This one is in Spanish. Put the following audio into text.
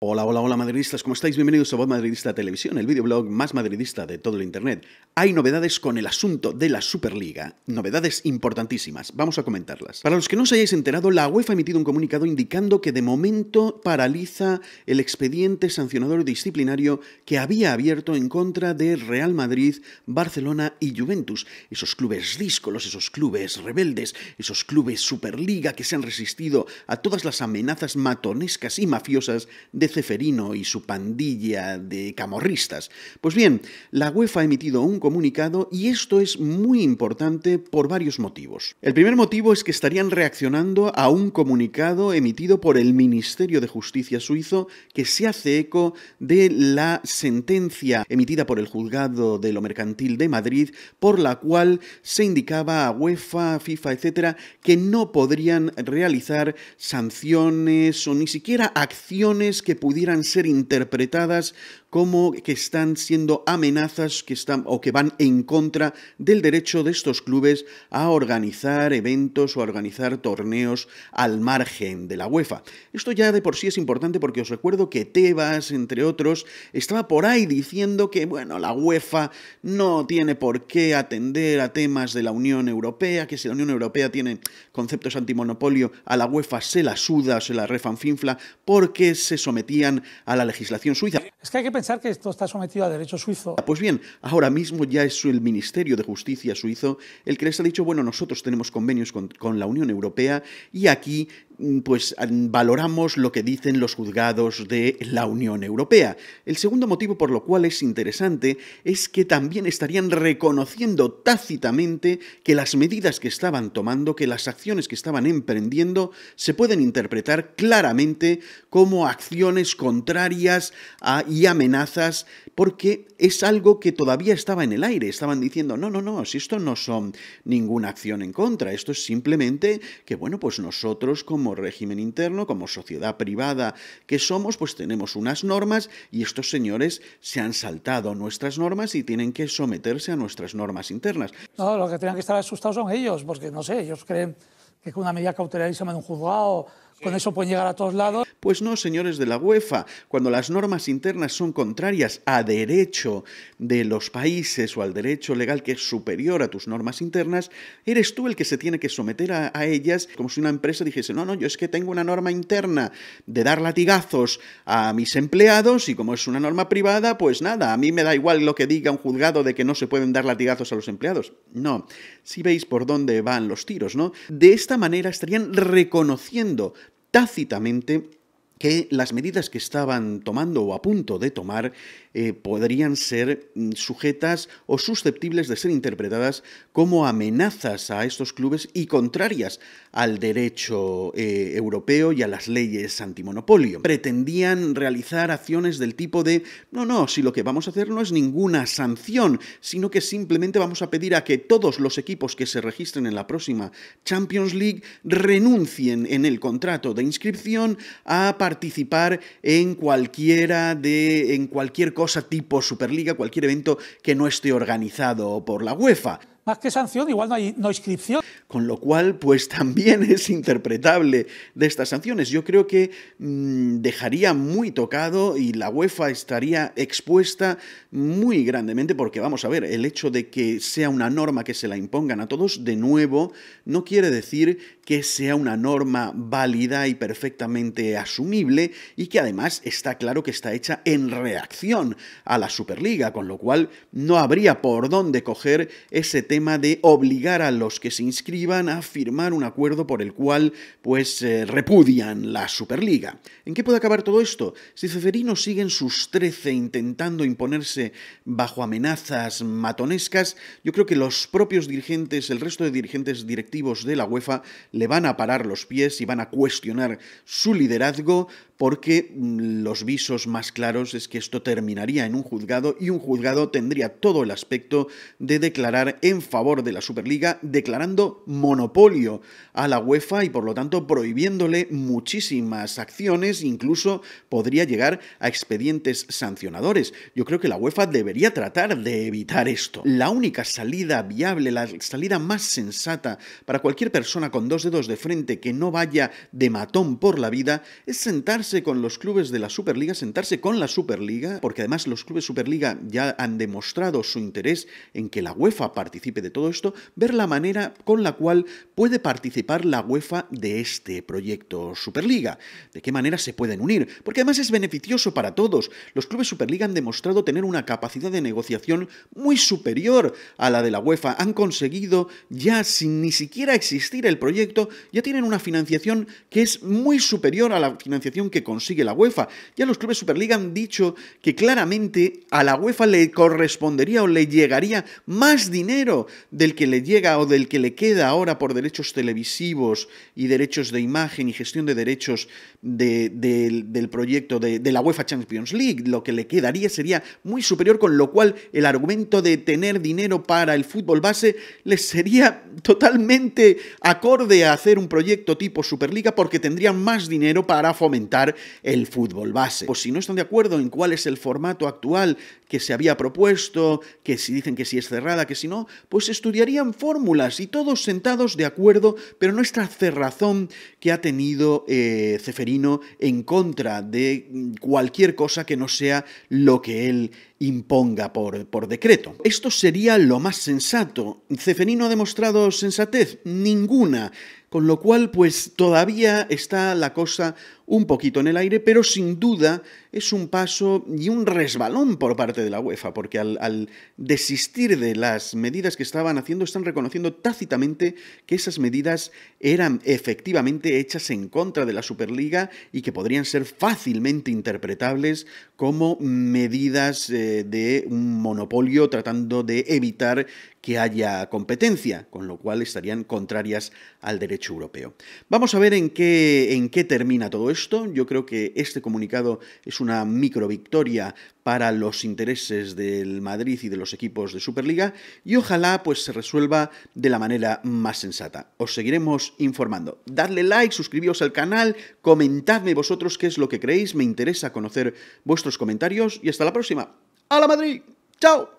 Hola, hola, hola madridistas, ¿cómo estáis? Bienvenidos a Voz Madridista Televisión, el videoblog más madridista de todo el Internet. Hay novedades con el asunto de la Superliga, novedades importantísimas, vamos a comentarlas. Para los que no os hayáis enterado, la UEFA ha emitido un comunicado indicando que de momento paraliza el expediente sancionador disciplinario que había abierto en contra de Real Madrid, Barcelona y Juventus, esos clubes díscolos, esos clubes rebeldes, esos clubes Superliga que se han resistido a todas las amenazas matonescas y mafiosas de Ceferino y su pandilla de camorristas. Pues bien, la UEFA ha emitido un comunicado y esto es muy importante por varios motivos. El primer motivo es que estarían reaccionando a un comunicado emitido por el Ministerio de Justicia suizo que se hace eco de la sentencia emitida por el juzgado de lo mercantil de Madrid por la cual se indicaba a UEFA, FIFA, etcétera, que no podrían realizar sanciones o ni siquiera acciones que pudieran ser interpretadas como que están siendo amenazas que están o que van en contra del derecho de estos clubes a organizar eventos o a organizar torneos al margen de la UEFA. Esto ya de por sí es importante porque os recuerdo que Tebas, entre otros, estaba por ahí diciendo que bueno, la UEFA no tiene por qué atender a temas de la Unión Europea, que si la Unión Europea tiene conceptos antimonopolio, a la UEFA se la suda, se la refanfinfla porque se sometían a la legislación suiza. que hay que pensar que esto está sometido a derecho suizo. Ah, pues bien, ahora mismo ya es el Ministerio de Justicia suizo el que les ha dicho, bueno, nosotros tenemos convenios con, con la Unión Europea y aquí Mm, pues valoramos lo que dicen los juzgados de la Unión Europea. El segundo motivo por lo cual es interesante es que también estarían reconociendo tácitamente que las medidas que estaban tomando, que las acciones que estaban emprendiendo, se pueden interpretar claramente como acciones contrarias y amenazas, porque es algo que todavía estaba en el aire. Estaban diciendo, no, no, no, si esto no son ninguna acción en contra, esto es simplemente que, bueno, pues nosotros como como régimen interno, como sociedad privada que somos, pues tenemos unas normas y estos señores se han saltado nuestras normas y tienen que someterse a nuestras normas internas. No, lo que tienen que estar asustados son ellos, porque no sé, ellos creen que con una medida cautelarísima en un juzgado con eso pueden llegar a todos lados. Pues no, señores de la UEFA, cuando las normas internas son contrarias a derecho de los países o al derecho legal que es superior a tus normas internas, eres tú el que se tiene que someter a, ellas, como si una empresa dijese, no, no, yo es que tengo una norma interna de dar latigazos a mis empleados y como es una norma privada, pues nada, a mí me da igual lo que diga un juzgado de que no se pueden dar latigazos a los empleados. No, si veis por dónde van los tiros, ¿no? De esta manera estarían reconociendo tácitamente que las medidas que estaban tomando o a punto de tomar eh, podrían ser mm, sujetas o susceptibles de ser interpretadas como amenazas a estos clubes y contrarias al derecho eh, europeo y a las leyes antimonopolio. Pretendían realizar acciones del tipo de, no, no, si lo que vamos a hacer no es ninguna sanción, sino que simplemente vamos a pedir a que todos los equipos que se registren en la próxima Champions League renuncien en el contrato de inscripción a participar en cualquiera de en cualquier cosa cosa tipo Superliga, cualquier evento que no esté organizado por la UEFA más que sanción, igual no hay no inscripción. Con lo cual, pues también es interpretable de estas sanciones. Yo creo que mm, dejaría muy tocado y la UEFA estaría expuesta muy grandemente, porque vamos a ver, el hecho de que sea una norma que se la impongan a todos, de nuevo, no quiere decir que sea una norma válida y perfectamente asumible y que además está claro que está hecha en reacción a la Superliga, con lo cual no habría por dónde coger ese tema tema de obligar a los que se inscriban a firmar un acuerdo por el cual pues eh, repudian la Superliga. ¿En qué puede acabar todo esto? Si Ceferino sigue en sus 13 intentando imponerse bajo amenazas matonescas, yo creo que los propios dirigentes, el resto de dirigentes directivos de la UEFA le van a parar los pies y van a cuestionar su liderazgo porque mm, los visos más claros es que esto terminaría en un juzgado y un juzgado tendría todo el aspecto de declarar en favor de la Superliga, declarando monopolio a la UEFA y por lo tanto prohibiéndole muchísimas acciones, incluso podría llegar a expedientes sancionadores. Yo creo que la UEFA debería tratar de evitar esto. La única salida viable, la salida más sensata para cualquier persona con dos dedos de frente que no vaya de matón por la vida es sentarse con los clubes de la Superliga, sentarse con la Superliga, porque además los clubes Superliga ya han demostrado su interés en que la UEFA participe de todo esto, ver la manera con la cual puede participar la UEFA de este proyecto Superliga, de qué manera se pueden unir, porque además es beneficioso para todos. Los clubes Superliga han demostrado tener una capacidad de negociación muy superior a la de la UEFA, han conseguido ya sin ni siquiera existir el proyecto, ya tienen una financiación que es muy superior a la financiación que consigue la UEFA. Ya los clubes Superliga han dicho que claramente a la UEFA le correspondería o le llegaría más dinero del que le llega o del que le queda ahora por derechos televisivos y derechos de imagen y gestión de derechos del proyecto de, de la UEFA Champions League. Lo que le quedaría sería muy superior, con lo cual el argumento de tener dinero para el fútbol base les sería totalmente acorde a hacer un proyecto tipo Superliga porque tendrían más dinero para fomentar el fútbol base. O si no están de acuerdo en cuál es el formato actual que se había propuesto, que si dicen que si es cerrada, que si no, pues estudiarían fórmulas y todos sentados de acuerdo, pero no cerrazón que ha tenido Ceferino eh, en contra de cualquier cosa que no sea lo que él imponga por, por decreto. Esto sería lo más sensato. ¿Ceferino ha demostrado sensatez? Ninguna. Con lo cual, pues todavía está la cosa un poquito en el aire, pero sin duda es un paso y un resbalón por parte de la UEFA, porque al, desistir de las medidas que estaban haciendo, están reconociendo tácitamente que esas medidas eran efectivamente hechas en contra de la Superliga y que podrían ser fácilmente interpretables como medidas eh, de un monopolio tratando de evitar que haya competencia, con lo cual estarían contrarias al derecho europeo. Vamos a ver en qué, en qué termina todo esto. Yo creo que este comunicado es una micro victoria para los intereses intereses del Madrid y de los equipos de Superliga y ojalá pues se resuelva de la manera más sensata. Os seguiremos informando. Dadle like, suscribíos al canal, comentadme vosotros qué es lo que creéis, me interesa conocer vuestros comentarios y hasta la próxima. ¡A la Madrid! ¡Chao!